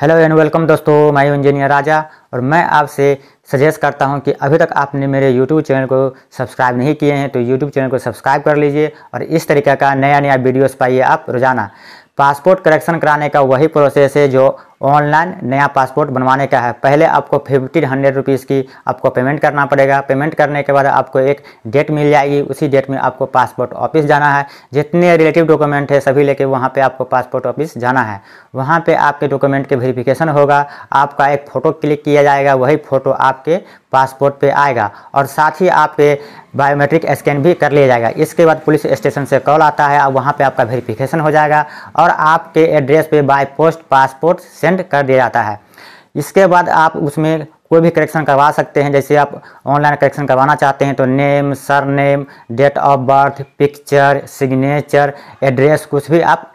hello and welcome दोस्तों मैं engineer राजा और मैं आपसे सजेस्ट करता हूं कि अभी तक आपने मेरे यूट्यूब चैनल को सब्सक्राइब नहीं किए हैं तो यूट्यूब चैनल को सब्सक्राइब कर लीजिए और इस तरीके का नया नया वीडियोस पाइए आप रोज़ाना पासपोर्ट करेक्शन कराने का वही प्रोसेस है जो ऑनलाइन नया पासपोर्ट बनवाने का है पहले आपको फिफ्टीन हंड्रेड रुपीज़ की आपको पेमेंट करना पड़ेगा पेमेंट करने के बाद आपको एक डेट मिल जाएगी उसी डेट में आपको पासपोर्ट ऑफिस जाना है जितने रिलेटिव डॉक्यूमेंट है सभी लेके वहाँ पे आपको पासपोर्ट ऑफिस जाना है वहाँ पे आपके डॉक्यूमेंट के वेरीफिकेशन होगा आपका एक फ़ोटो क्लिक किया जाएगा वही फ़ोटो आपके पासपोर्ट पर आएगा और साथ ही आपके बायोमेट्रिक स्कैन भी कर लिया जाएगा इसके बाद पुलिस स्टेशन से कॉल आता है वहाँ पर आपका वेरीफिकेशन हो जाएगा और आपके एड्रेस पर बाई पोस्ट पासपोर्ट सेंड कर दिया जाता है इसके बाद आप उसमें कोई भी करेक्शन करवा सकते हैं जैसे आप ऑनलाइन करेक्शन करवाना चाहते हैं तो name surname date of birth picture signature address कुछ भी आप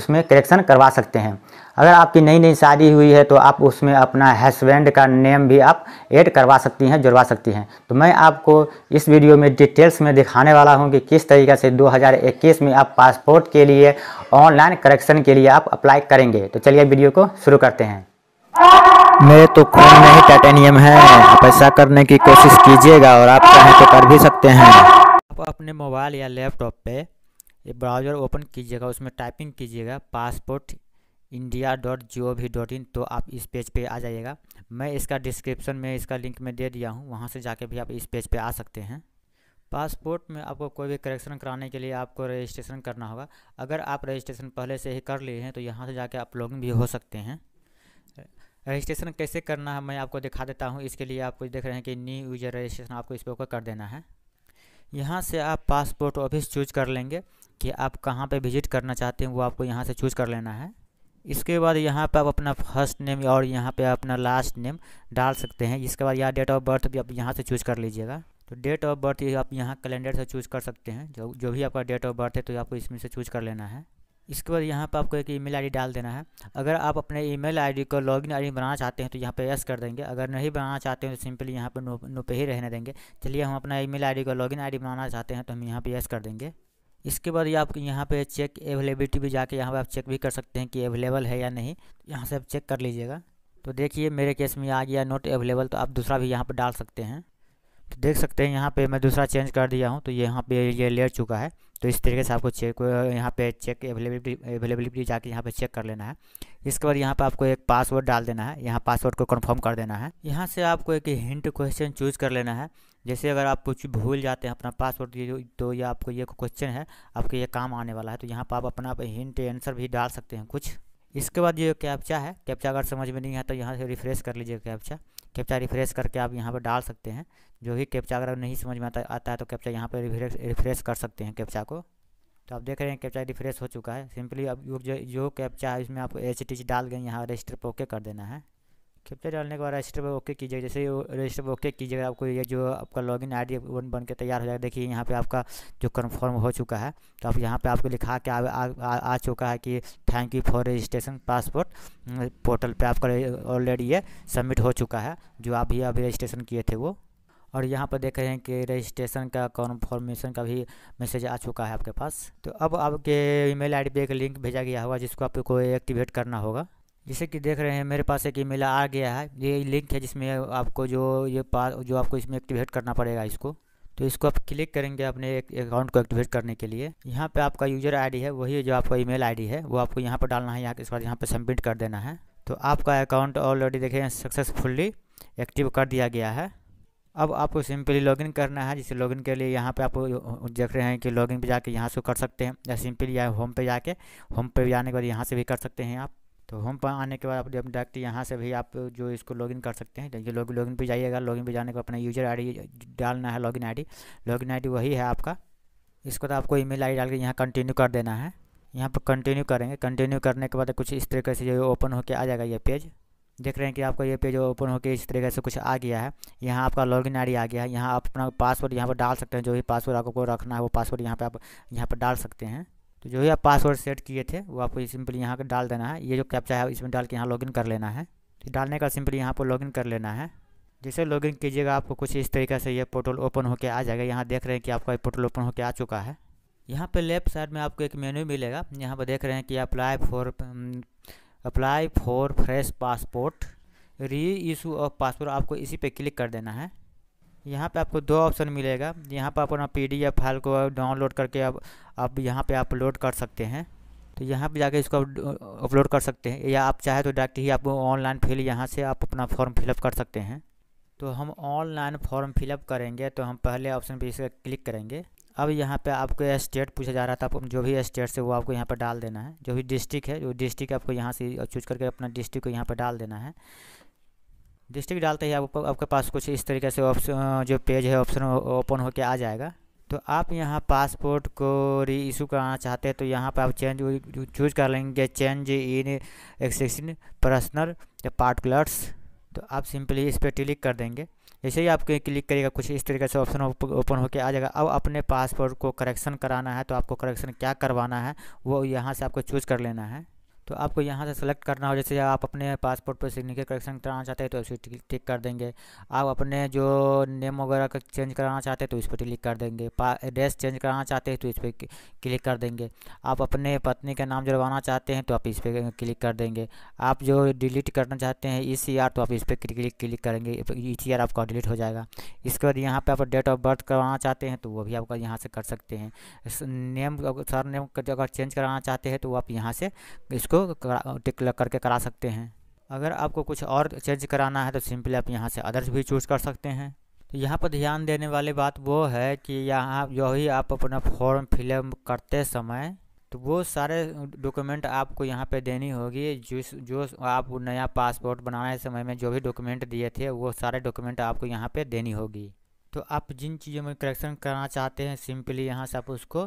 उसमें करेक्शन करवा सकते हैं अगर आपकी नई नई शादी हुई है तो आप उसमें अपना हस्बैंड का नेम भी आप ऐड करवा सकती हैं जुड़वा सकती हैं तो मैं आपको इस वीडियो में डिटेल्स में दिखाने वाला हूं कि किस तरीके से 2021 में आप पासपोर्ट के लिए ऑनलाइन करेक्शन के लिए आप अप्लाई करेंगे तो चलिए वीडियो को शुरू करते हैं मेरे तो खून में ही टाइटेनियम है आप ऐसा करने की कोशिश कीजिएगा और आप चाहें तो कर भी सकते हैं आप अपने मोबाइल या लैपटॉप ये ब्राउज़र ओपन कीजिएगा उसमें टाइपिंग कीजिएगा passport India dot G O V dot in तो आप इस पेज पे आ जाइएगा मैं इसका डिस्क्रिप्शन में इसका लिंक में दे दिया हूँ वहाँ से जाके भी आप इस पेज पे आ सकते हैं पासपोर्ट में आपको कोई भी करेक्शन कराने के लिए आपको रजिस्ट्रेशन करना होगा अगर आप रजिस्ट्रेशन पहले से ही कर लिए हैं तो यहाँ से जाके आप लॉगिन भी हो सकते हैं रजिस्ट्रेशन कैसे करना है मैं आपको दिखा देता हूँ इसके लिए आपको देख रहे हैं कि न्यू यूजर रजिस्ट्रेशन आपको इस पर कर देना है यहाँ से आप पासपोर्ट ऑफिस चूज कर लेंगे कि आप कहाँ पे विजिट करना चाहते हैं वो आपको यहाँ से चूज कर लेना है इसके बाद यहाँ पर आप अपना फर्स्ट नेम और यहाँ पे अपना लास्ट नेम डाल सकते हैं इसके बाद यहाँ डेट ऑफ बर्थ भी आप यहाँ से चूज़ कर लीजिएगा तो डेट ऑफ बर्थ आप यहाँ कैलेंडर से चूज़ कर सकते हैं जो जो भी आपका डेट ऑफ बर्थ है तो आपको इसमें से चूज़ कर लेना है इसके बाद यहाँ पर आपको एक ईमेल आईडी डाल देना है अगर आप अपने ईमेल आईडी को लॉगिन आईडी बनाना चाहते हैं तो यहाँ पर यस कर देंगे अगर नहीं बनाना चाहते हैं तो सिंपली यहाँ पर नो नो पे ही रहने देंगे चलिए हम अपना ईमेल आईडी को लॉगिन आईडी बनाना चाहते हैं तो हम यहाँ पर यस कर देंगे इसके बाद ये आपके यहाँ पे चेक अवेलेबिलिटी भी जाके यहाँ पे आप चेक भी कर सकते हैं कि अवेलेबल है या नहीं तो यहाँ से आप चेक कर लीजिएगा तो देखिए मेरे केस में आ गया नोट अवेलेबल तो आप दूसरा भी यहाँ पर डाल सकते हैं तो देख सकते हैं यहाँ पर मैं दूसरा चेंज कर दिया हूँ तो ये यहाँ पर ये ले चुका है तो इस तरीके से आपको चेक यहाँ पर चेक अवेलेबिलिटी अवेलेबिलिटी जाके यहाँ पर चेक कर लेना है इसके बाद यहाँ पर आपको एक पासवर्ड डाल देना है यहाँ पासवर्ड को कन्फर्म कर देना है यहाँ से आपको एक हिंट क्वेश्चन चूज कर लेना है जैसे अगर आप कुछ भूल जाते हैं अपना पासवर्ड ये तो या आपको ये क्वेश्चन है आपके ये काम आने वाला है तो यहाँ पर आप अपना हिंट आंसर भी डाल सकते हैं कुछ इसके बाद ये कैप्चा है कैप्चा अगर समझ में नहीं आता तो यहाँ से रिफ्रेश कर लीजिए कैप्चा कैप्चा रिफ्रेश करके आप यहाँ पर डाल सकते हैं जो भी कैप्चा अगर नहीं समझ में आता आता है तो कैप्चा यहाँ पर रिफ्रेश रिफ्रेश कर सकते हैं कैप्चा को तो आप देख रहे हैं कैप्चा रिफ्रेश हो चुका है सिंपली अब जो जो कैप्चा है इसमें आपको एच टी डाल गए यहाँ रजिस्टर पर ओके कर देना है कैप्चा डालने के बाद रजिस्टर पर ओके कीजिएगा जैसे रजिस्टर पर ओके कीजिएगा आपको ये जो आपका लॉगिन आईडी वन बन के तैयार हो जाएगा देखिए यहाँ पे आपका जो कन्फर्म हो चुका है तो आप यहाँ पे आपको लिखा के आ, आ, आ, आ चुका है कि thank you for registration passport portal पे आपका ऑलरेडी ये सबमिट हो चुका है जो आप ये अभी रजिस्ट्रेशन किए थे वो और यहाँ पर देख रहे हैं कि रजिस्ट्रेशन का कॉन्फॉर्मेशन का भी मैसेज आ चुका है आपके पास तो अब आपके ईमेल आईडी पे एक लिंक भेजा गया होगा जिसको आपको एक्टिवेट करना होगा जैसे कि देख रहे हैं मेरे पास एक ईमेल आ गया है ये लिंक है जिसमें आपको जो ये पास जो आपको इसमें एक्टिवेट करना पड़ेगा इसको तो इसको आप क्लिक करेंगे अपने एक अकाउंट को एक्टिवेट करने के लिए यहाँ पे आपका यूजर आईडी है वही जो आपका ईमेल आईडी है वो आपको यहाँ पर डालना है यहाँ इस बाद यहाँ पर सबमिट कर देना है तो आपका अकाउंट ऑलरेडी देखें सक्सेसफुली एक्टिव कर दिया गया है अब आपको सिंपली लॉगिन करना है जिसे लॉगिन के लिए यहाँ पे आप देख रहे हैं कि लॉगिन पे जाके यहाँ से कर सकते हैं या सिंपली या होम पे जाके होम पे जाने के बाद यहाँ से भी कर सकते हैं आप तो होम पर आने के बाद आप डायरेक्ट यहाँ से भी आप जो इसको लॉगिन कर सकते हैं ये लोग लॉगिन पर जाइएगा लॉगिन पर जाने के बाद अपना यूजर आई डालना है लॉगिन आई लॉगिन आई वही है आपका इसको तो आपको ई मेल डाल के यहाँ कंटिन्यू कर देना है यहाँ पर कंटिन्यू करेंगे कंटिन्यू करने के बाद कुछ इस तरीके से जो ओपन होकर आ जाएगा ये पेज देख रहे हैं कि आपका ये पेज ओपन होकर इस तरीके से कुछ आ गया है यहाँ आपका लॉगिन आईडी आ गया है यहाँ आप अपना पासवर्ड यहाँ पर डाल सकते हैं जो भी पासवर्ड आपको रखना है वो पासवर्ड यहाँ पर आप यहाँ पर डाल सकते हैं तो जो भी आप पासवर्ड सेट किए थे वो आपको सिंपली यहाँ पर डाल देना है ये जो कैप्चा है इसमें डाल के यहाँ लॉगिन कर लेना है तो डालने का सिंपली यहाँ पर लॉगिन कर लेना है जैसे लॉगिन कीजिएगा आपको कुछ इस तरीके से ये पोर्टल ओपन होकर आ जाएगा यहाँ देख रहे हैं कि आपका पोर्टल ओपन होकर आ चुका है यहाँ पे लेफ्ट साइड में आपको एक मेन्यू मिलेगा यहाँ पर देख रहे हैं कि apply for apply for fresh passport reissue of passport आपको इसी पे क्लिक कर देना है यहाँ पे आपको दो ऑप्शन मिलेगा यहाँ पे आप अपना पीडीएफ फाइल को डाउनलोड करके अब आप यहाँ पे अपलोड कर सकते हैं तो यहाँ पे जाके इसको अपलोड कर सकते हैं या आप चाहे तो डायरेक्ट ही आप ऑनलाइन फिल यहाँ से आप अपना फॉर्म फिलअप कर सकते हैं तो हम ऑनलाइन फॉर्म फिलअप करेंगे तो हम पहले ऑप्शन पे इसे क्लिक करेंगे अब यहाँ पे आपको स्टेट पूछा जा रहा था जो भी स्टेट से वो आपको यहाँ पर डाल देना है जो भी डिस्ट्रिक्ट है जो डिस्ट्रिक्ट आपको यहाँ से चूज करके अपना डिस्ट्रिक्ट को यहाँ पर डाल देना है डिस्ट्रिक्ट डालते ही आपको आपके पास कुछ इस तरीके से ऑप्शन जो पेज है ऑप्शन ओपन होकर आ जाएगा तो आप यहाँ पासपोर्ट को री इशू कराना चाहते हैं तो यहाँ पर आप चेंज चूज कर लेंगे चेंज इन एक्सेशन पर्सनल या पार्टिकुलर्स तो आप सिंपली इस पर क्लिक कर देंगे जैसे ही आप क्लिक करिएगा कुछ इस तरीके से ऑप्शन ओपन होकर आ जाएगा अब अपने पासपोर्ट को करेक्शन कराना है तो आपको करेक्शन क्या करवाना है वो यहाँ से आपको चूज़ कर लेना है तो आपको यहाँ से सेलेक्ट करना हो जैसे आप अपने पासपोर्ट पर सिग्नेचर करेक्शन कराना चाहते हैं तो पर टिक कर देंगे आप अपने जो नेम वगैरह का चेंज कराना चाहते हैं तो इस पर क्लिक कर देंगे एड्रेस चेंज कराना चाहते हैं तो इस पर क्लिक कर देंगे आप अपने पत्नी का नाम जुड़वाना चाहते हैं तो आप इस पर क्लिक कर देंगे आप जो डिलीट करना चाहते हैं ई सी आर तो आप इस पर क्लिक क्लिक करेंगे ई सी आर आपका डिलीट हो जाएगा इसके बाद यहाँ पर आप डेट ऑफ बर्थ करवाना चाहते हैं तो वो भी आपका यहाँ से कर सकते हैं नेम सर नेम अगर चेंज कराना चाहते हैं तो आप यहाँ से इसको टिक करके करा सकते हैं अगर आपको कुछ और चेंज कराना है तो सिंपली आप यहाँ से अदर्स भी चूज़ कर सकते हैं तो यहाँ पर ध्यान देने वाली बात वो है कि यहाँ जो ही आप अपना फॉर्म फिलअप करते समय तो वो सारे डॉक्यूमेंट आपको यहाँ पे देनी होगी जिस जो आप नया पासपोर्ट बनाने समय में जो भी डॉक्यूमेंट दिए थे वो सारे डॉक्यूमेंट आपको यहाँ पे देनी होगी तो आप जिन चीज़ों में करेक्शन करना चाहते हैं सिंपली यहाँ से आप उसको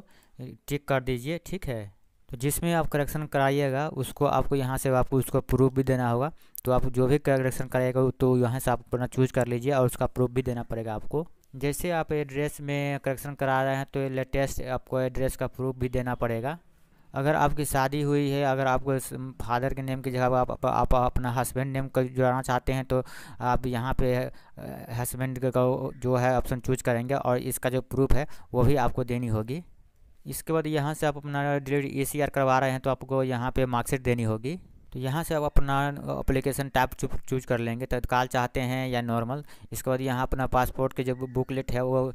टिक कर दीजिए ठीक है तो जिसमें आप करेक्शन कराइएगा उसको आपको यहाँ से आपको उसका प्रूफ भी देना होगा तो आप जो भी करेक्शन कराइएगा तो यहाँ से आप अपना चूज कर लीजिए और उसका प्रूफ भी देना पड़ेगा आपको जैसे आप एड्रेस में करेक्शन करा रहे हैं तो लेटेस्ट आपको एड्रेस का प्रूफ भी देना पड़ेगा अगर आपकी शादी हुई है अगर आपको फादर के नेम की जगह आप, आप, आप अपना हस्बैंड नेम का जुड़ाना चाहते हैं तो आप यहाँ पे हस्बैंड का जो है ऑप्शन चूज करेंगे और इसका जो प्रूफ है वो भी आपको देनी होगी इसके बाद यहाँ से आप अपना डिलीवरी ए करवा रहे हैं तो आपको यहाँ पर मार्कशीट देनी होगी तो यहाँ से आप अपना अप्लीकेशन टाइप चूज कर लेंगे तत्काल चाहते हैं या नॉर्मल इसके बाद यहाँ अपना पासपोर्ट के जो बुकलेट है वो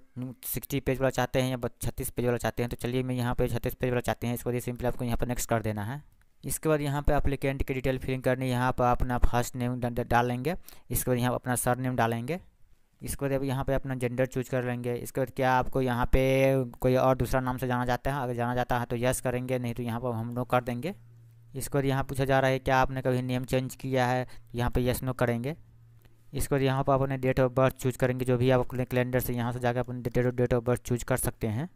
सिक्सटी पेज वाला चाहते हैं या छत्तीस पेज वाला चाहते हैं तो चलिए मैं यहाँ पे छत्तीस पेज वाला चाहते हैं इसके बाद सिंपली आपको यहाँ पर नेक्स्ट कर देना है इसके बाद यहाँ पे अप्लीकेंट की डिटेल फिलिंग करनी है यहाँ पर अपना फर्स्ट नेम डालेंगे इसके बाद यहाँ अपना सर नेम डालेंगे इसके बाद यहाँ पे अपना जेंडर चूज कर लेंगे इसके बाद क्या आपको यहाँ पे कोई और दूसरा नाम से जाना जाता है अगर जाना जाता है तो यस करेंगे नहीं तो यहाँ पर हम नो कर देंगे इसके बाद यहाँ पूछा जा रहा है क्या आपने कभी नेम चेंज किया है यहाँ पर यस नो करेंगे इसके बाद यहाँ पर अपने डेट ऑफ बर्थ चूज करेंगे जो भी आप अपने कैलेंडर से यहाँ से जाकर अपने डेट ऑफ बर्थ चूज कर सकते हैं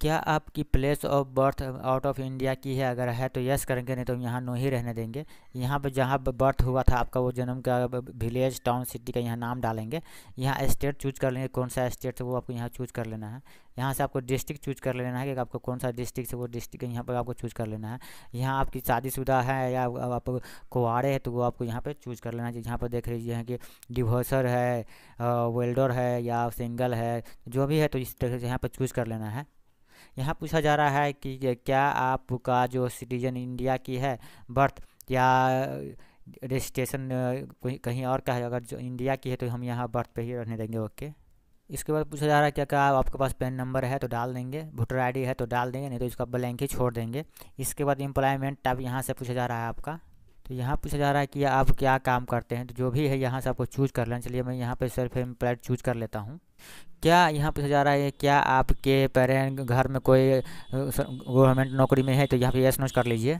क्या आपकी place of birth out of India की है अगर है तो यस करेंगे नहीं तो यहाँ नो ही रहने देंगे यहाँ पर जहाँ बर्थ हुआ था आपका वो जन्म का विलेज टाउन सिटी का यहाँ नाम डालेंगे यहाँ स्टेट चूज कर लेंगे कौन सा स्टेट से वो आपको यहाँ चूज कर लेना है यहाँ से आपको डिस्ट्रिक्ट चूज कर लेना है कि आपको कौन सा डिस्ट्रिक्ट से वो डिस्ट्रिक्ट यहाँ पर आपको चूज कर लेना है यहाँ आपकी शादीशुदा है या आप कुंवारे हैं तो वो आपको यहाँ पर चूज कर लेना है यहाँ पर देख लीजिए हैं कि डिवोर्सर है वेल्डर है या सिंगल है जो भी है तो इस तरह से यहाँ पर चूज कर लेना है यहाँ पूछा जा रहा है कि क्या आपका जो सिटीजन इंडिया की है बर्थ या रजिस्ट्रेशन कहीं और का है अगर जो इंडिया की है तो हम यहाँ बर्थ पे ही रहने देंगे ओके इसके बाद पूछा जा रहा है क्या क्या आपके पास पेन नंबर है तो डाल देंगे वोटर आईडी है तो डाल देंगे नहीं तो इसका ब्लैंक ही छोड़ देंगे इसके बाद एम्प्लॉयमेंट टाइप यहाँ से पूछा जा रहा है आपका तो यहाँ पूछा जा रहा है कि आप क्या काम करते हैं तो जो भी है यहाँ से आपको चूज कर लेना चलिए मैं यहाँ पे सेल्फ एम्प्लॉयड चूज कर लेता हूँ क्या यहाँ पूछा जा रहा है क्या आपके पेरेंट घर में कोई गवर्नमेंट नौकरी में है तो यहाँ पे यस नोट कर लीजिए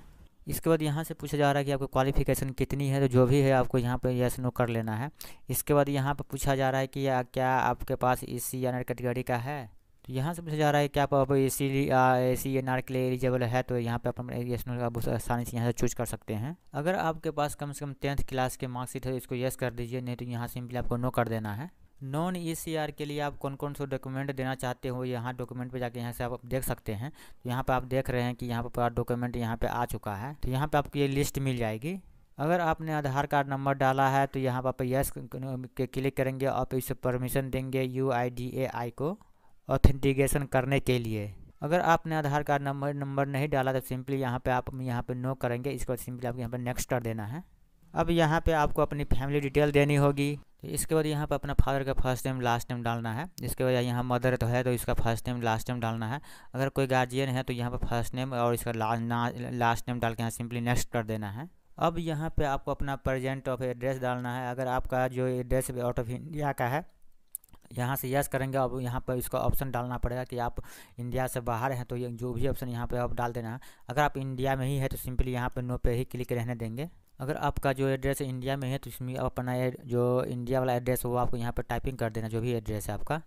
इसके बाद यहाँ से पूछा जा रहा है कि आपको क्वालिफिकेशन कितनी है तो जो भी है आपको यहाँ पे यस नो कर लेना है इसके बाद यहाँ पे पूछा जा रहा है कि क्या आपके पास ए e सी या कैटेगरी का है तो यहाँ से पूछा जा रहा है कि आप ए सी ए सी एन आर के लिए एलिजिबल है तो यहाँ पे आप यस नो बहुत आसानी से यहाँ से चूज कर सकते हैं अगर आपके पास कम से कम टेंथ क्लास के मार्कशीट है तो इसको येस कर दीजिए नहीं तो यहाँ सिंपली आपको नो कर देना है नॉन ई e के लिए आप कौन कौन से डॉक्यूमेंट देना चाहते हो यहाँ डॉक्यूमेंट पे जाके यहाँ से आप देख सकते हैं तो यहाँ पर आप देख रहे हैं कि यहाँ पर पूरा डॉक्यूमेंट यहाँ पर आ चुका है तो यहाँ पर आपको ये लिस्ट मिल जाएगी अगर आपने आधार कार्ड नंबर डाला है तो यहाँ पर आप यस के क्लिक करेंगे आप इसे परमिशन देंगे यू आई डी ए आई को ऑथेंटिकेशन करने के लिए अगर आपने आधार कार्ड नंबर नंबर नहीं डाला तो सिंपली यहाँ पर आप यहाँ पर नो करेंगे इसको सिंपली आपको यहाँ पर नेक्स्ट कर देना है अब यहाँ पे आपको अपनी फैमिली डिटेल देनी होगी तो इसके बाद यहाँ पर अपना फादर का फर्स्ट नेम लास्ट नेम डालना है इसके बाद यहाँ मदर तो है तो इसका फर्स्ट नेम लास्ट नेम डालना है अगर कोई गार्जियन है तो यहाँ पर फर्स्ट नेम और इसका ना, लास्ट नेम डाल के यहाँ सिंपली नेक्स्ट कर देना है अब यहाँ पे आपको अपना प्रेजेंट ऑफ एड्रेस डालना है अगर आपका जो एड्रेस आउट ऑफ इंडिया का है यहाँ से यस करेंगे अब यहाँ पर इसका ऑप्शन डालना पड़ेगा कि आप इंडिया से बाहर हैं तो ये जो भी ऑप्शन यहाँ पे आप डाल देना है अगर आप इंडिया में ही है तो सिंपली यहाँ पे नो पे ही क्लिक रहने देंगे अगर आपका जो एड्रेस इंडिया में है तो इसमें आप अपना जो इंडिया वाला एड्रेस हो आपको यहाँ पर टाइपिंग कर देना जो भी एड्रेस है आपका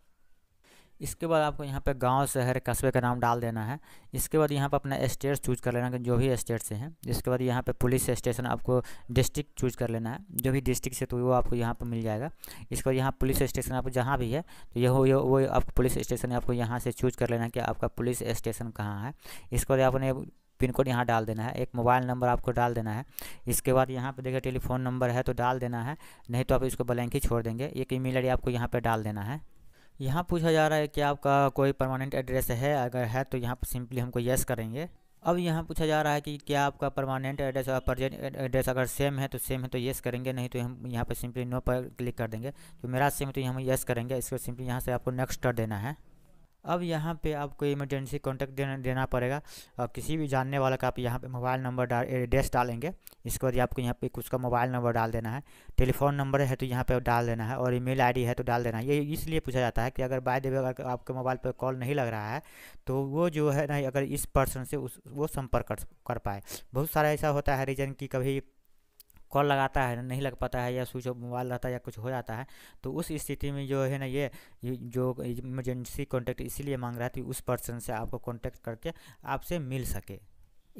इसके बाद आपको यहाँ पर गांव शहर कस्बे का नाम डाल देना है इसके बाद यहाँ पर अपना स्टेट चूज कर लेना जो भी स्टेट से हैं इसके बाद यहाँ पर पुलिस स्टेशन आपको डिस्ट्रिक्ट चूज कर लेना है जो भी डिस्ट्रिक्ट से तो वो आपको यहाँ पर मिल जाएगा इसके बाद यहाँ पुलिस स्टेशन आपको जहाँ भी है तो यह हो वो आपको पुलिस स्टेशन आपको यहाँ से चूज कर लेना है कि आपका पुलिस स्टेशन कहाँ है इसके बाद आपने पिन कोड यहाँ डाल देना है एक मोबाइल नंबर आपको डाल देना है इसके बाद यहाँ पे देखिए टेलीफोन नंबर है तो डाल देना है नहीं तो आप इसको ब्लैंक ही छोड़ देंगे एक ईमेल आईडी आपको यहाँ पर डाल देना है यहाँ पूछा जा रहा है कि आपका कोई परमानेंट एड्रेस है अगर है तो यहाँ पर सिंपली हमको येस करेंगे अब यहाँ पूछा जा रहा है कि क्या आपका परमानेंट एड्रेस और प्रजेंट एड्रेस अगर सेम है तो सेम है तो येस करेंगे नहीं तो हम यहाँ पर सिंपली नो पर क्लिक कर देंगे तो मेरा सेम है तो हम येस करेंगे इसको सिंपली यहाँ से आपको नेक्स्ट कर देना है अब यहाँ पे आपको इमरजेंसी कॉन्टैक्ट देना देना पड़ेगा और किसी भी जानने वाला का आप यहाँ पे मोबाइल नंबर डाल एड्रेस डालेंगे इसके बाद आपको यहाँ पे कुछ का मोबाइल नंबर डाल देना है टेलीफोन नंबर है तो यहाँ पे डाल देना है और ईमेल आईडी है तो डाल देना है ये इसलिए पूछा जाता है कि अगर बाय देवे अगर आपके मोबाइल पर कॉल नहीं लग रहा है तो वो जो है ना अगर इस पर्सन से उस वो संपर्क कर, कर पाए बहुत सारा ऐसा होता है रीजन कि कभी कॉल लगाता है नहीं लग पाता है या स्विच ऑफ मोबाइल रहता है या कुछ हो जाता है तो उस स्थिति में जो है ना ये जो इमरजेंसी कॉन्टैक्ट इसीलिए मांग रहा है उस पर्सन से आपको कॉन्टैक्ट करके आपसे मिल सके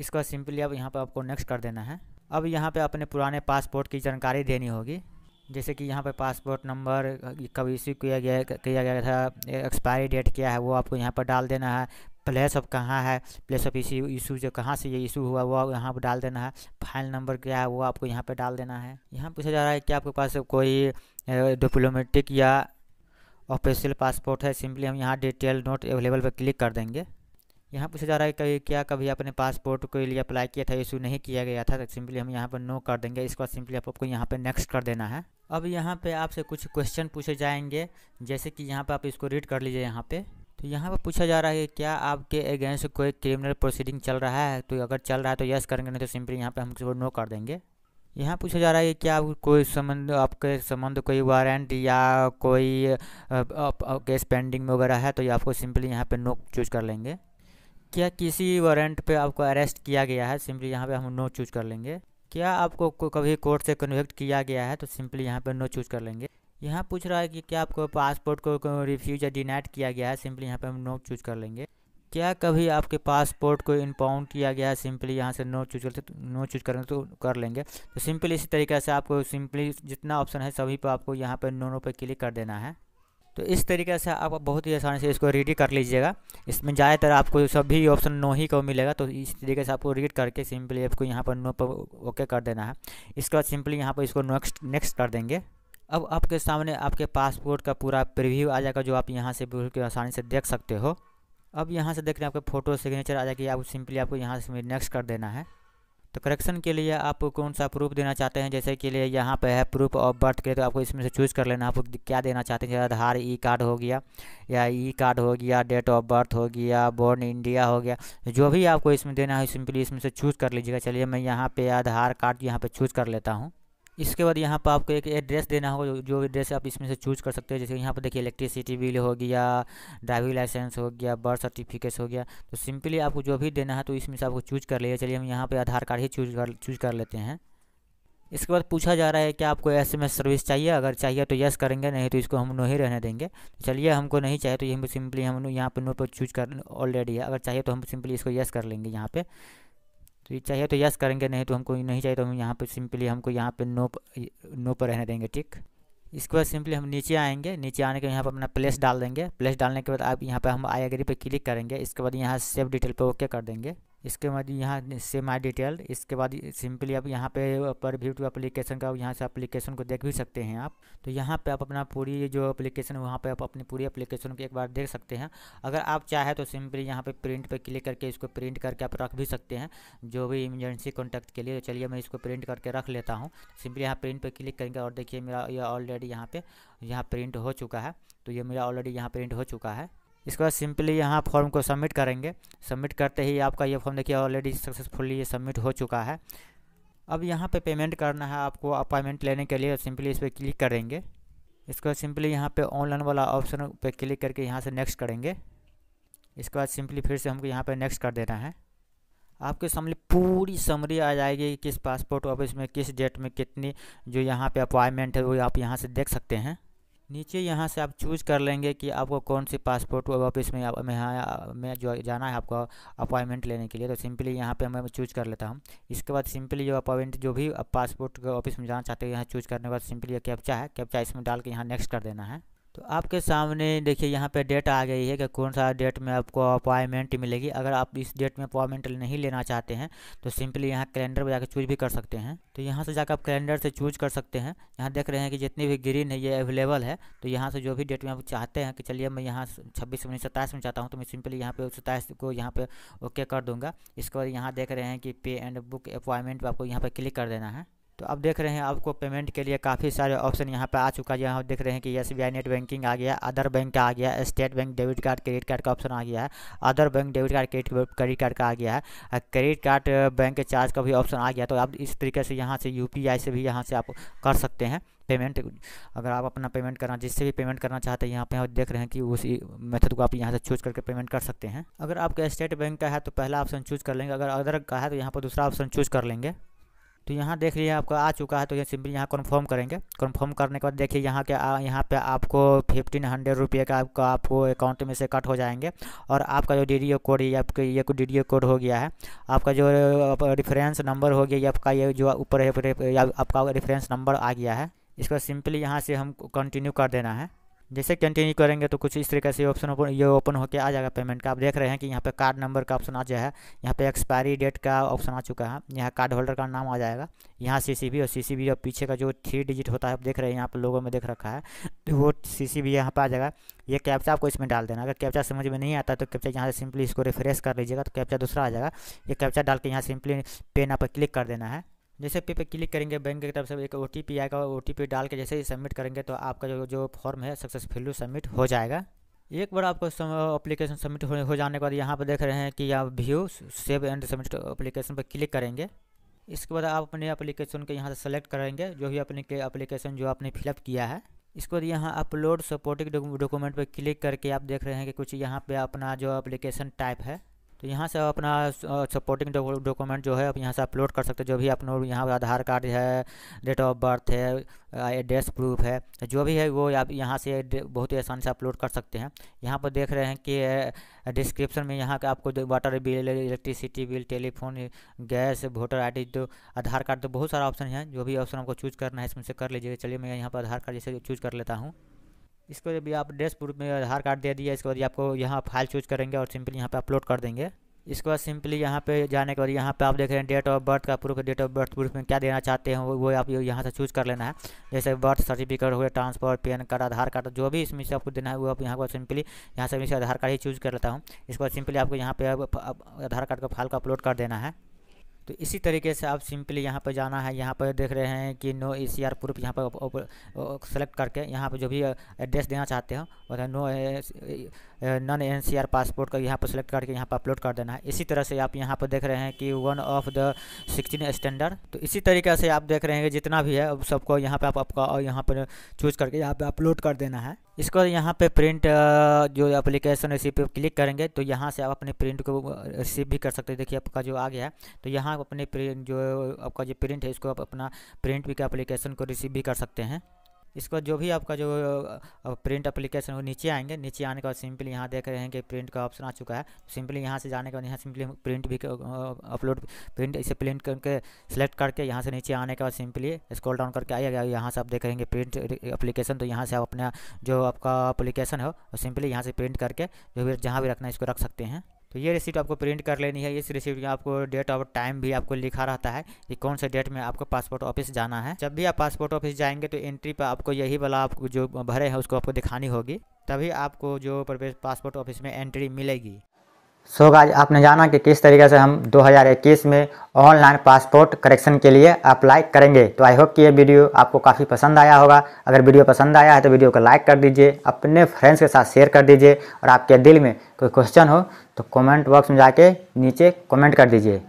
इसका सिंपली अब यहाँ पर आपको नेक्स्ट कर देना है अब यहाँ पर अपने पुराने पासपोर्ट की जानकारी देनी होगी जैसे कि यहाँ पर पासपोर्ट नंबर कब इश्यू किया गया किया गया था एक्सपायरी डेट क्या है वो आपको यहाँ पर डाल देना है प्लेस ऑफ कहाँ है प्लेस ऑफ इसी इशू जो कहाँ से ये इशू हुआ वो यहाँ पर डाल देना है फाइल नंबर क्या है वो आपको यहाँ पर डाल देना है यहाँ पूछा जा रहा है कि आपके पास कोई डिप्लोमेटिक या ऑफिशियल पासपोर्ट है सिंपली हम यहाँ डिटेल नोट अवेलेबल पर क्लिक कर देंगे यहाँ पूछा जा रहा है कि क्या कभी आपने पासपोर्ट के लिए अप्लाई किया था इशू नहीं किया गया था तो सिंपली हम यहाँ पर नो कर देंगे इसके बाद सिंपली आपको यहाँ पर नेक्स्ट कर देना है अब यहाँ पे आपसे कुछ क्वेश्चन पूछे जाएंगे जैसे कि यहाँ पे आप इसको रीड कर लीजिए यहाँ पे तो यहाँ पर पूछा जा रहा है कि क्या आपके अगेंस्ट कोई क्रिमिनल प्रोसीडिंग चल रहा है तो अगर चल रहा है तो यस करेंगे नहीं तो सिंपली यहाँ पे हम किसी को नो कर देंगे यहाँ पूछा जा रहा है कि आप कोई संबंध आपके संबंध कोई वारंट या कोई केस पेंडिंग वगैरह है तो आपको सिंपली यहाँ पे नो चूज कर लेंगे क्या किसी वारंट पे आपको अरेस्ट किया गया है सिंपली यहाँ पे हम नो चूज कर लेंगे क्या आपको कभी कोर्ट से कन्वेक्ट किया गया है तो सिंपली यहाँ पे नो चूज कर लेंगे यहाँ पूछ रहा है कि क्या आपको पासपोर्ट को, रिफ्यूज या डिनाइट किया गया है सिंपली यहाँ पर हम नो चूज कर लेंगे क्या कभी आपके पासपोर्ट को इनपाउंड किया गया है सिंपली यहाँ से नो चूज करते तो, नो चूज करेंगे तो कर लेंगे तो सिंपली इसी तरीके से आपको सिंपली जितना ऑप्शन है सभी पर आपको यहाँ पर नो नो पर क्लिक कर देना है तो इस तरीके से आप बहुत ही आसानी से इसको रीड कर लीजिएगा इसमें ज़्यादातर आपको सभी ऑप्शन नो ही को मिलेगा तो इस तरीके से आपको रीड करके सिंपली आपको यहाँ पर नो पर ओके कर देना है इसके बाद सिंपली यहाँ पर इसको नेक्स्ट नेक्स्ट कर देंगे अब आपके सामने आपके पासपोर्ट का पूरा प्रिव्यू आ जाएगा जो आप यहाँ से बिल्कुल आसानी से देख सकते हो अब यहाँ से देख रहे हैं आपके फ़ोटो सिग्नेचर आ जाएगी आप सिंपली आपको यहाँ से नेक्स्ट कर देना है तो करेक्शन के लिए आप कौन सा प्रूफ देना चाहते हैं जैसे के लिए यहाँ पे है प्रूफ ऑफ बर्थ के तो आपको इसमें से चूज़ कर लेना आपको क्या देना चाहते हैं जैसे आधार ई कार्ड हो गया या ई कार्ड हो गया डेट ऑफ बर्थ हो गया बोर्न इंडिया हो गया जो भी आपको इसमें देना है सिंपली इसमें से चूज़ कर लीजिएगा चलिए मैं यहाँ पर आधार कार्ड यहाँ पर चूज़ कर लेता हूँ इसके बाद यहाँ पर आपको एक एड्रेस देना होगा जो एड्रेस आप इसमें से चूज कर सकते हैं जैसे यहाँ पर देखिए इलेक्ट्रिसिटी बिल हो गया ड्राइविंग लाइसेंस हो गया बर्थ सर्टिफिकेट हो गया तो सिंपली आपको जो भी देना है तो इसमें से आपको चूज कर लिया चलिए हम यहाँ पर आधार कार्ड ही चूज कर चूज कर लेते हैं इसके बाद पूछा जा रहा है कि आपको एस एम एस सर्विस चाहिए अगर चाहिए तो यस करेंगे नहीं तो इसको हम नो ही रहने देंगे चलिए हमको नहीं चाहिए तो ये सिंपली हम यहाँ पर नो पर चूज कर ऑलरेडी है अगर चाहिए तो हम सिंपली इसको यस कर लेंगे यहाँ पर तो ये चाहिए तो यस करेंगे नहीं तो हमको नहीं चाहिए तो हम यहाँ पर सिंपली हमको यहाँ पर नो नो पर रहने देंगे ठीक इसके बाद सिंपली हम नीचे आएंगे नीचे आने के यहाँ पर अपना प्लेस डाल देंगे प्लेस डालने के बाद आप यहाँ पर हम आई एग्री पर क्लिक करेंगे इसके बाद यहाँ सेव डिटेल पर ओके कर देंगे इसके बाद यहाँ से माई डिटेल इसके बाद सिंपली आप यहाँ पे पर व्यू टू अप्लीकेशन का यहाँ से अप्लीकेशन को देख भी सकते हैं आप तो यहाँ पे आप अपना पूरी जो अप्लीकेशन है वहाँ पे आप अपनी पूरी अप्लीकेशन को एक बार देख सकते हैं अगर आप चाहे तो सिंपली यहाँ पे प्रिंट पे क्लिक करके इसको प्रिंट करके आप रख भी सकते हैं जो भी इमरजेंसी कॉन्टैक्ट के लिए चलिए मैं इसको प्रिंट करके रख लेता हूँ सिंपली यहाँ प्रिंट पर क्लिक करेंगे और देखिए मेरा ये ऑलरेडी यहाँ पर यहाँ प्रिंट हो चुका है तो ये मेरा ऑलरेडी यहाँ प्रिंट हो चुका है इसके बाद सिंपली यहाँ फॉर्म को सबमिट करेंगे सबमिट करते ही आपका ये फॉर्म देखिए ऑलरेडी सक्सेसफुली ये सबमिट हो चुका है अब यहाँ पे पेमेंट करना है आपको अपॉइंटमेंट लेने के लिए सिंपली इस पर क्लिक करेंगे इसके बाद सिंपली यहाँ पे ऑनलाइन वाला ऑप्शन पे क्लिक करके यहाँ से नेक्स्ट करेंगे इसके बाद सिंपली फिर से हमको यहाँ पर नेक्स्ट कर देना है आपके सामने पूरी समरी आ जाएगी किस पासपोर्ट ऑफिस में किस डेट में कितनी जो यहाँ पर अपॉइंटमेंट है वो आप यहाँ से देख सकते हैं नीचे यहाँ से आप चूज़ कर लेंगे कि आपको कौन सी पासपोर्ट ऑफिस में में यहाँ में जो जाना है आपको अपॉइंटमेंट लेने के लिए तो सिंपली यहाँ पे मैं चूज़ कर लेता हूँ इसके बाद सिंपली जो अपॉइंट जो भी पासपोर्ट ऑफिस में जाना चाहते हो यहाँ चूज़ करने के बाद सिंपली कैप्चा है कैप्चा इसमें डाल के यहाँ नेक्स्ट कर देना है तो आपके सामने देखिए यहाँ पे डेट आ गई है कि कौन सा डेट में आपको अपॉइंटमेंट मिलेगी अगर आप इस डेट में अपॉइंटमेंट नहीं लेना चाहते हैं तो सिंपली यहाँ कैलेंडर में जाकर चूज भी कर सकते हैं तो यहाँ से जाकर आप कैलेंडर से चूज कर सकते हैं यहाँ देख रहे हैं कि जितनी भी ग्रीन है ये अवेलेबल है तो यहाँ से जो भी डेट में आप चाहते हैं कि चलिए मैं यहाँ छब्बीस उन्नीस सत्ताईस में चाहता हूँ तो मैं सिंपली यहाँ पर सत्ताईस को यहाँ पे ओके कर दूँगा इसके बाद यहाँ देख रहे हैं कि पे एंड बुक अपॉइंटमेंट आपको यहाँ पर क्लिक कर देना है तो आप देख रहे हैं आपको पेमेंट के लिए काफ़ी सारे ऑप्शन यहाँ पर आ चुका है यहाँ देख रहे हैं कि S B I net banking आ गया अदर बैंक का आ गया state bank debit card credit card का ऑप्शन आ गया है other bank debit card credit credit card का आ गया है क्रेडिट कार्ड बैंक चार्ज का भी ऑप्शन आ गया तो आप इस तरीके से यहाँ से यू पी आई से भी यहाँ से आप कर सकते हैं पेमेंट अगर आप अपना पेमेंट करना जिससे भी पेमेंट करना चाहते हैं यहाँ पे हम देख रहे हैं कि उसी मेथड को आप यहाँ से चूज करके पेमेंट कर सकते हैं अगर आपका स्टेट बैंक का है तो पहला ऑप्शन चूज कर लेंगे अगर अदर का है तो यहाँ पर दूसरा ऑप्शन चूज कर लेंगे तो यहाँ देख लीजिए आपका आ चुका है तो ये सिंपली यहाँ कन्फर्म करेंगे कन्फर्म करने के बाद देखिए यहाँ के यहाँ पे आपको फिफ्टीन हंड्रेड रुपये का आपका आपको अकाउंट में से कट हो जाएंगे और आपका जो डी कोड है आपके ये डी डी कोड हो गया है आपका जो रेफरेंस नंबर हो गया ये आपका ये जो ऊपर आपका रेफरेंस नंबर आ गया है इसका सिंपली यहाँ से हम कंटिन्यू कर देना है जैसे कंटिन्यू करेंगे तो कुछ इस तरीके से ऑप्शन ओपन ये ओपन होकर आ जाएगा पेमेंट का आप देख रहे हैं कि यहाँ पे कार्ड नंबर का ऑप्शन आ जाए यहाँ पे एक्सपायरी डेट का ऑप्शन आ चुका है यहाँ कार्ड होल्डर का नाम आ जाएगा यहाँ सीसीबी और सीसीबी और पीछे का जो थ्री डिजिट होता है आप देख रहे हैं यहाँ पर लोगों में देख रखा है तो वो सी सी यहाँ पर आ जाएगा ये कैप्चा आपको इसमें डाल देना अगर कैप्चा समझ में नहीं आता तो कैप्चा यहाँ से सिंपली इसको रिफ्रेश कर लीजिएगा तो कैप्चा दूसरा आ जाएगा ये कैप्चा डाल के यहाँ सिंपली पेन आप क्लिक कर देना है जैसे पे पे क्लिक करेंगे बैंक की तरफ से एक ओ टी आएगा ओ टी डाल के जैसे ही सबमिट करेंगे तो आपका जो जो फॉर्म है सक्सेसफुली सबमिट हो जाएगा एक बार आपको अप्लीकेशन सबमिट हो जाने के बाद यहाँ पर देख रहे हैं कि आप view save and submit application पर क्लिक करेंगे इसके बाद आप अपने अप्लीकेशन को यहाँ से सेलेक्ट करेंगे जो भी अपने अप्लीकेशन जो आपने फिलअप किया है इसके बाद यहाँ अपलोड सपोर्टिंग डॉक्यूमेंट पर क्लिक करके आप देख रहे हैं कि कुछ यहाँ पे अपना जो एप्लीकेशन टाइप है तो यहाँ से आप अपना सपोर्टिंग डॉक्यूमेंट जो है आप यहाँ से अपलोड कर सकते हो जो भी अपनो यहाँ आधार कार्ड है डेट ऑफ बर्थ है एड्रेस प्रूफ है जो भी है वो आप यहाँ से बहुत ही आसानी से अपलोड कर सकते हैं यहाँ पर देख रहे हैं कि डिस्क्रिप्शन में यहाँ का आपको water bill electricity bill telephone gas voter I तो आधार कार्ड तो बहुत सारा ऑप्शन है जो भी ऑप्शन आपको चूज़ करना है इसमें से कर लीजिएगा चलिए मैं यहाँ पर आधार कार्ड जैसे चूज़ कर लेता हूँ इसको जब आप ड्रेस प्रूफ में आधार कार्ड दे दिया इसके बाद आपको यहाँ फाइल चूज करेंगे और सिंपली यहाँ पे अपलोड कर देंगे इसके बाद सिंपली यहाँ पे जाने के बाद यहाँ पे आप देख रहे हैं डेट ऑफ बर्थ का proof date of birth proof में क्या देना चाहते हैं वो आप यहाँ से चूज कर लेना है जैसे बर्थ सर्टिफिकेट हुए transfer PAN card Aadhaar card जो भी इसमें से आपको देना है वो आप यहाँ पर सिंपली यहाँ से आधार कार्ड ही चूज कर लेता हूँ इसके बाद सिंपली आपको यहाँ पे आधार कार्ड का फाइल का अपलोड कर देना है तो इसी तरीके से आप सिंपली यहाँ पर जाना है यहाँ पर देख रहे हैं कि no A C R proof यहाँ पर सेलेक्ट करके यहाँ पर जो भी एड्रेस देना चाहते हो और no non N C R passport का यहाँ पर सेलेक्ट करके यहाँ पर अपलोड कर देना है इसी तरह से आप यहाँ पर देख रहे हैं कि one of the sixteen standard तो इसी तरीके से आप देख रहे हैं कि जितना भी है सबको यहाँ पर आप आपका और यहाँ पर चूज करके यहाँ पर अपलोड कर देना है इसको यहाँ पे प्रिंट जो एप्लीकेशन इसी पे क्लिक करेंगे तो यहाँ से आप अपने प्रिंट को रिसीव भी कर सकते हैं देखिए आपका जो आ गया है तो यहाँ अपने प्रिंट जो आपका जो प्रिंट है इसको आप अपना प्रिंट भी का एप्लीकेशन को रिसीव भी कर सकते हैं इसको जो भी आपका जो प्रिंट अप्लीकेशन हो नीचे आएंगे नीचे आने के बाद सिंपली यहाँ देख रहे हैं कि प्रिंट का ऑप्शन आ चुका है सिंपली यहाँ से जाने के बाद यहाँ सिंपली प्रिंट भी अपलोड प्रिंट इसे प्रिंट करके सेलेक्ट करके यहाँ से नीचे आने के बाद सिंपली स्क्रॉल डाउन करके आइएगा यहाँ से आप देख रहेंगे प्रिंट अप्लीकेशन तो यहाँ से आप अपना जो आपका अप्लीकेशन हो सिंपली यहाँ से प्रिंट करके जो भी जहाँ भी रखना है इसको रख सकते हैं तो ये रिसिप्ट आपको प्रिंट कर लेनी है इस रिसिप्ट में आपको डेट और टाइम भी आपको लिखा रहता है कि कौन से डेट में आपको पासपोर्ट ऑफिस जाना है जब भी आप पासपोर्ट ऑफिस जाएंगे तो एंट्री पर आपको यही वाला आपको जो भरे हैं उसको आपको दिखानी होगी तभी आपको जो प्रवेश पासपोर्ट ऑफिस में एंट्री मिलेगी सो so आपने जाना कि किस तरीके से हम 2021 में ऑनलाइन पासपोर्ट करेक्शन के लिए अप्लाई करेंगे तो आई होप कि ये वीडियो आपको काफ़ी पसंद आया होगा अगर वीडियो पसंद आया है तो वीडियो को लाइक कर दीजिए अपने फ्रेंड्स के साथ शेयर कर दीजिए और आपके दिल में कोई क्वेश्चन हो तो कमेंट बॉक्स में जाके नीचे कमेंट कर दीजिए